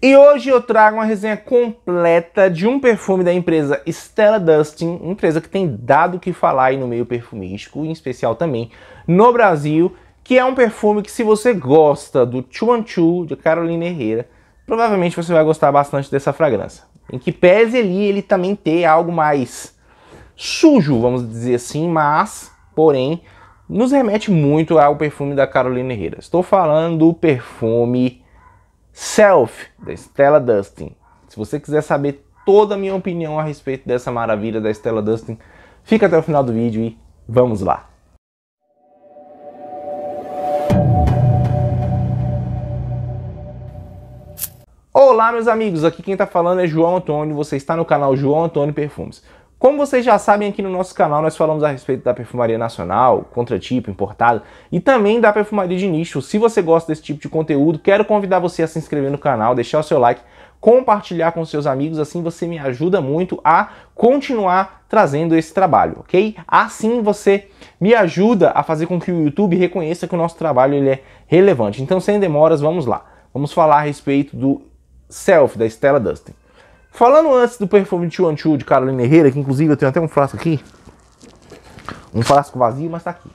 E hoje eu trago uma resenha completa de um perfume da empresa Stella Dustin, empresa que tem dado o que falar aí no meio perfumístico, em especial também no Brasil, que é um perfume que se você gosta do Chuan Chu, de Carolina Herrera, provavelmente você vai gostar bastante dessa fragrância. Em que pese ali ele também ter algo mais sujo, vamos dizer assim, mas, porém, nos remete muito ao perfume da Carolina Herrera. Estou falando do perfume Self, da Stella Dustin. Se você quiser saber toda a minha opinião a respeito dessa maravilha da Stella Dustin, fica até o final do vídeo e vamos lá! Olá meus amigos, aqui quem está falando é João Antônio, você está no canal João Antônio Perfumes. Como vocês já sabem aqui no nosso canal, nós falamos a respeito da perfumaria nacional, contratipo, importado e também da perfumaria de nicho. Se você gosta desse tipo de conteúdo, quero convidar você a se inscrever no canal, deixar o seu like, compartilhar com seus amigos, assim você me ajuda muito a continuar trazendo esse trabalho, ok? Assim você me ajuda a fazer com que o YouTube reconheça que o nosso trabalho ele é relevante. Então, sem demoras, vamos lá. Vamos falar a respeito do Self, da Stella Dustin. Falando antes do perfume de Chuanchu de Carolina Herrera, que inclusive eu tenho até um frasco aqui. Um frasco vazio, mas tá aqui.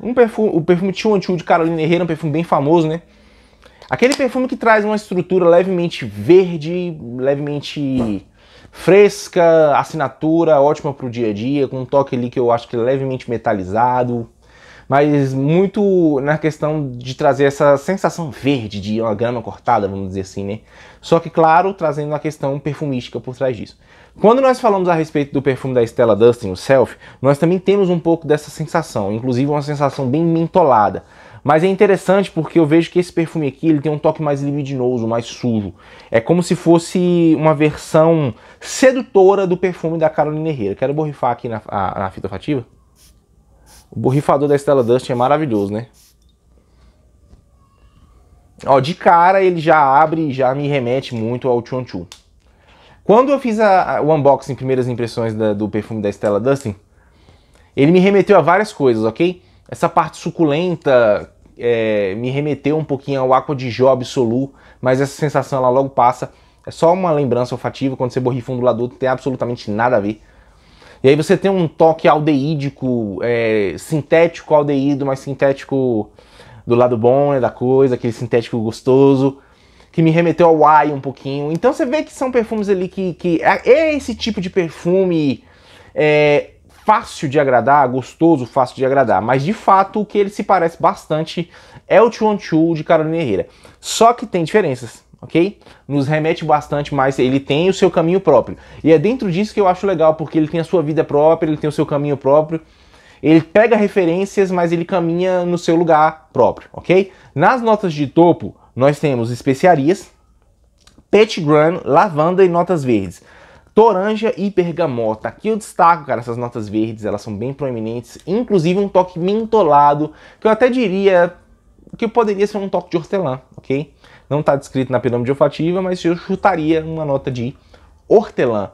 Um perfume, o perfume Chuanchu de Carolina Herrera é um perfume bem famoso, né? Aquele perfume que traz uma estrutura levemente verde, levemente fresca, assinatura ótima pro dia a dia, com um toque ali que eu acho que é levemente metalizado mas muito na questão de trazer essa sensação verde de uma grama cortada, vamos dizer assim, né? Só que, claro, trazendo a questão perfumística por trás disso. Quando nós falamos a respeito do perfume da Stella Dustin, o Self, nós também temos um pouco dessa sensação, inclusive uma sensação bem mentolada. Mas é interessante porque eu vejo que esse perfume aqui ele tem um toque mais libidinoso, mais sujo. É como se fosse uma versão sedutora do perfume da Caroline Herrera. Quero borrifar aqui na, a, na fita o borrifador da Stella Dust é maravilhoso, né? Ó, de cara ele já abre e já me remete muito ao Chon Chu. Quando eu fiz a, a, o unboxing, primeiras impressões da, do perfume da Stella Dustin, ele me remeteu a várias coisas, ok? Essa parte suculenta é, me remeteu um pouquinho ao Aqua de Job Solu, mas essa sensação ela logo passa. É só uma lembrança olfativa, quando você borrifa um do lado do outro, não tem absolutamente nada a ver. E aí você tem um toque aldeídico, é, sintético aldeído, mas sintético do lado bom né, da coisa, aquele sintético gostoso, que me remeteu ao Wai um pouquinho. Então você vê que são perfumes ali que, que é, é esse tipo de perfume é, fácil de agradar, gostoso, fácil de agradar. Mas de fato, o que ele se parece bastante é o Chuan Chu de Carolina Herrera. Só que tem diferenças ok? Nos remete bastante, mas ele tem o seu caminho próprio. E é dentro disso que eu acho legal, porque ele tem a sua vida própria, ele tem o seu caminho próprio. Ele pega referências, mas ele caminha no seu lugar próprio, ok? Nas notas de topo, nós temos especiarias, pet lavanda e notas verdes. Toranja e bergamota. Aqui eu destaco, cara, essas notas verdes, elas são bem proeminentes, inclusive um toque mentolado, que eu até diria que poderia ser um toque de hortelã, ok? não está descrito na pirâmide olfativa, mas eu chutaria uma nota de hortelã.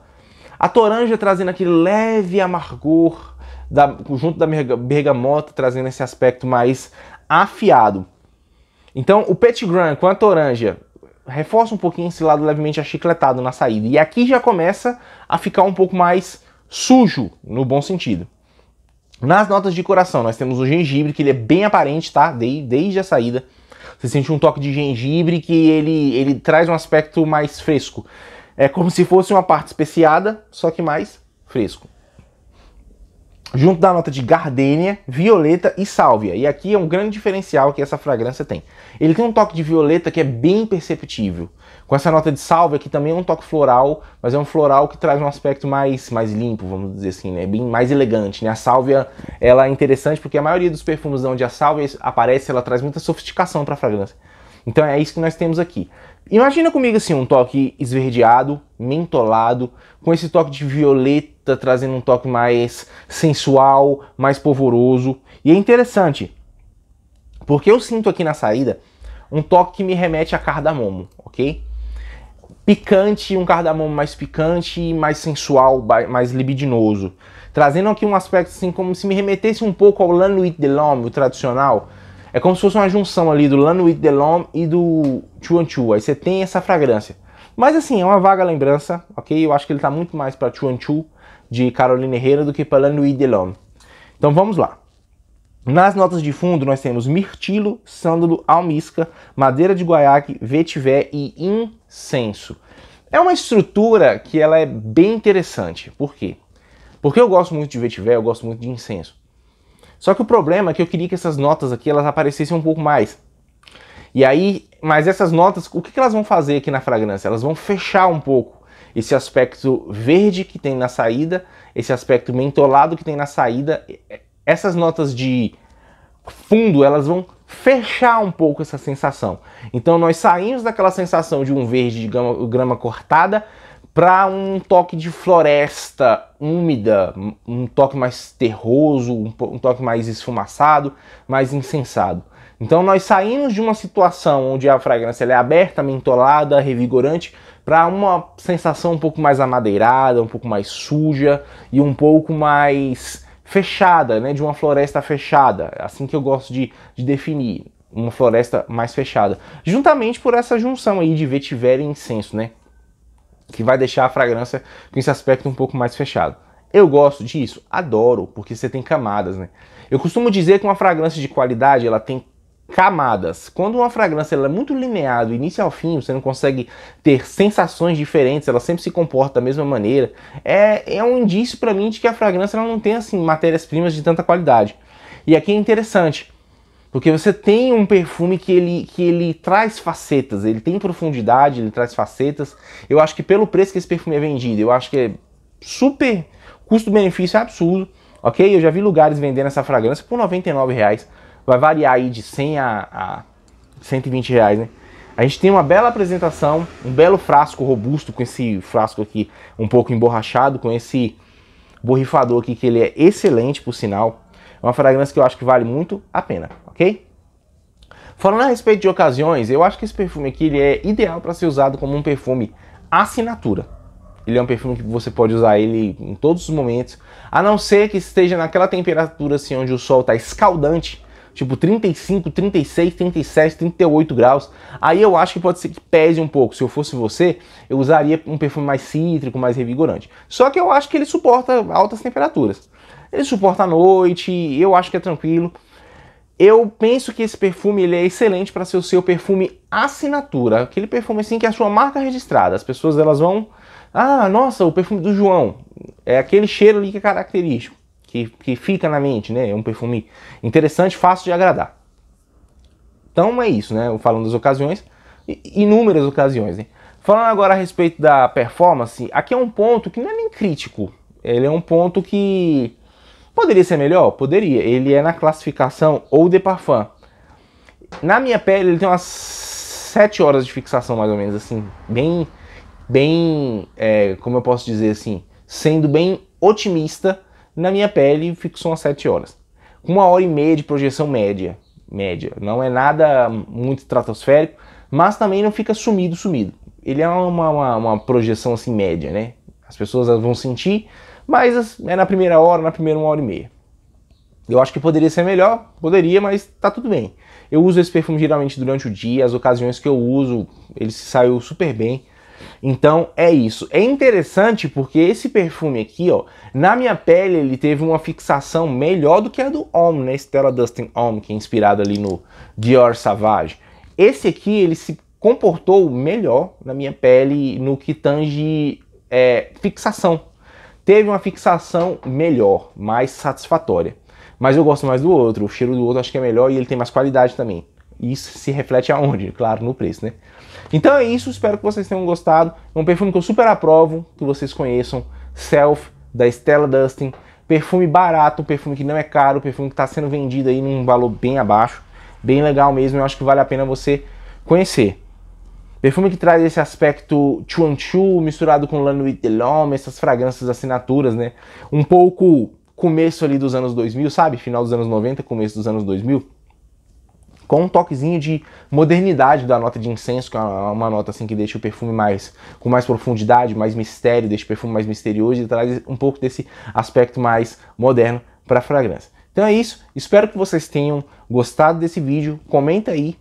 A toranja trazendo aquele leve amargor, da, junto da bergamota, trazendo esse aspecto mais afiado. Então, o Petit Grand com a toranja reforça um pouquinho esse lado levemente achicletado na saída. E aqui já começa a ficar um pouco mais sujo, no bom sentido. Nas notas de coração, nós temos o gengibre, que ele é bem aparente, tá? Desde a saída. Você sente um toque de gengibre que ele, ele traz um aspecto mais fresco. É como se fosse uma parte especiada, só que mais fresco. Junto da nota de gardênia, violeta e sálvia. E aqui é um grande diferencial que essa fragrância tem. Ele tem um toque de violeta que é bem perceptível. Com essa nota de salve aqui também é um toque floral, mas é um floral que traz um aspecto mais, mais limpo, vamos dizer assim, né? Bem mais elegante, né? A sálvia, ela é interessante porque a maioria dos perfumes onde a sálvia aparece, ela traz muita sofisticação para a fragrância. Então é isso que nós temos aqui. Imagina comigo assim, um toque esverdeado, mentolado, com esse toque de violeta trazendo um toque mais sensual, mais polvoroso. E é interessante, porque eu sinto aqui na saída um toque que me remete a cardamomo, ok? picante, um cardamomo mais picante, mais sensual, mais libidinoso. Trazendo aqui um aspecto assim, como se me remetesse um pouco ao Lanuit de Lhomme, o tradicional. É como se fosse uma junção ali do Lanuit de Lhomme e do chuan Chu. Aí você tem essa fragrância. Mas assim, é uma vaga lembrança, ok? Eu acho que ele está muito mais para Chu de caroline Herrera do que para Lanuit de Lhomme. Então vamos lá. Nas notas de fundo nós temos mirtilo, sândalo, almisca, madeira de guaiaque, vetiver e incenso. É uma estrutura que ela é bem interessante. Por quê? Porque eu gosto muito de vetiver, eu gosto muito de incenso. Só que o problema é que eu queria que essas notas aqui elas aparecessem um pouco mais. E aí, mas essas notas, o que elas vão fazer aqui na fragrância? Elas vão fechar um pouco esse aspecto verde que tem na saída, esse aspecto mentolado que tem na saída, essas notas de fundo, elas vão fechar um pouco essa sensação. Então nós saímos daquela sensação de um verde de grama, grama cortada para um toque de floresta úmida, um toque mais terroso, um, um toque mais esfumaçado, mais incensado. Então nós saímos de uma situação onde a fragrância é aberta, mentolada, revigorante, para uma sensação um pouco mais amadeirada, um pouco mais suja e um pouco mais fechada, né, de uma floresta fechada, é assim que eu gosto de, de definir, uma floresta mais fechada, juntamente por essa junção aí de vetiver e incenso, né, que vai deixar a fragrância com esse aspecto um pouco mais fechado. Eu gosto disso, adoro, porque você tem camadas, né? Eu costumo dizer que uma fragrância de qualidade, ela tem camadas. Quando uma fragrância é muito linear do início ao fim, você não consegue ter sensações diferentes, ela sempre se comporta da mesma maneira, é, é um indício para mim de que a fragrância ela não tem assim matérias-primas de tanta qualidade. E aqui é interessante, porque você tem um perfume que ele, que ele traz facetas, ele tem profundidade, ele traz facetas. Eu acho que pelo preço que esse perfume é vendido, eu acho que é super custo-benefício é absurdo, ok? Eu já vi lugares vendendo essa fragrância por R$ 99 reais vai variar aí de 100 a, a 120 reais, né? A gente tem uma bela apresentação, um belo frasco robusto com esse frasco aqui um pouco emborrachado, com esse borrifador aqui que ele é excelente por sinal. É uma fragrância que eu acho que vale muito a pena, ok? Falando a respeito de ocasiões, eu acho que esse perfume aqui ele é ideal para ser usado como um perfume assinatura. Ele é um perfume que você pode usar ele em todos os momentos, a não ser que esteja naquela temperatura assim onde o sol está escaldante, tipo 35, 36, 37, 38 graus. Aí eu acho que pode ser que pese um pouco. Se eu fosse você, eu usaria um perfume mais cítrico, mais revigorante. Só que eu acho que ele suporta altas temperaturas. Ele suporta a noite, eu acho que é tranquilo. Eu penso que esse perfume ele é excelente para ser o seu perfume assinatura, aquele perfume assim que é a sua marca registrada. As pessoas elas vão, ah, nossa, o perfume do João é aquele cheiro ali que é característico que, que fica na mente, né? É um perfume interessante, fácil de agradar. Então é isso, né? Falando das ocasiões, inúmeras ocasiões, né? Falando agora a respeito da performance, aqui é um ponto que não é nem crítico. Ele é um ponto que poderia ser melhor? Poderia. Ele é na classificação ou de parfum. Na minha pele ele tem umas 7 horas de fixação mais ou menos assim, bem bem, é, como eu posso dizer assim, sendo bem otimista, na minha pele fixou umas 7 horas. Com uma hora e meia de projeção média, média. Não é nada muito estratosférico, mas também não fica sumido, sumido. Ele é uma, uma, uma projeção assim média, né? As pessoas vão sentir, mas é na primeira hora, na primeira uma hora e meia. Eu acho que poderia ser melhor, poderia, mas tá tudo bem. Eu uso esse perfume geralmente durante o dia, as ocasiões que eu uso, ele saiu super bem. Então é isso. É interessante porque esse perfume aqui, ó, na minha pele ele teve uma fixação melhor do que a do Homme, né? Stella Dustin Homme, que é inspirado ali no Dior Savage. Esse aqui ele se comportou melhor na minha pele no que tange é, fixação. Teve uma fixação melhor, mais satisfatória. Mas eu gosto mais do outro, o cheiro do outro acho que é melhor e ele tem mais qualidade também. E isso se reflete aonde? Claro, no preço, né? Então é isso, espero que vocês tenham gostado. É um perfume que eu super aprovo, que vocês conheçam, Self, da Stella Dustin. Perfume barato, perfume que não é caro, perfume que está sendo vendido aí num valor bem abaixo. Bem legal mesmo, eu acho que vale a pena você conhecer. Perfume que traz esse aspecto chuan chu, misturado com Lanui Delhomme, essas fragrâncias assinaturas, né? Um pouco começo ali dos anos 2000, sabe? Final dos anos 90, começo dos anos 2000 com um toquezinho de modernidade da nota de incenso, que é uma, uma nota assim que deixa o perfume mais com mais profundidade, mais mistério, deixa o perfume mais misterioso e traz um pouco desse aspecto mais moderno para a fragrância. Então é isso, espero que vocês tenham gostado desse vídeo. Comenta aí,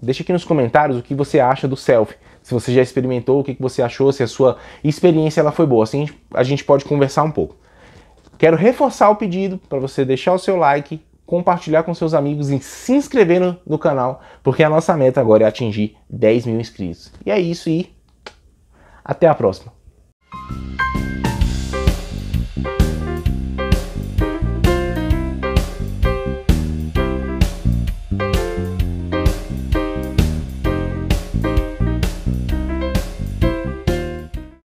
deixa aqui nos comentários o que você acha do selfie. Se você já experimentou, o que você achou, se a sua experiência ela foi boa. Assim a gente, a gente pode conversar um pouco. Quero reforçar o pedido para você deixar o seu like, compartilhar com seus amigos e se inscrever no, no canal, porque a nossa meta agora é atingir 10 mil inscritos. E é isso e até a próxima.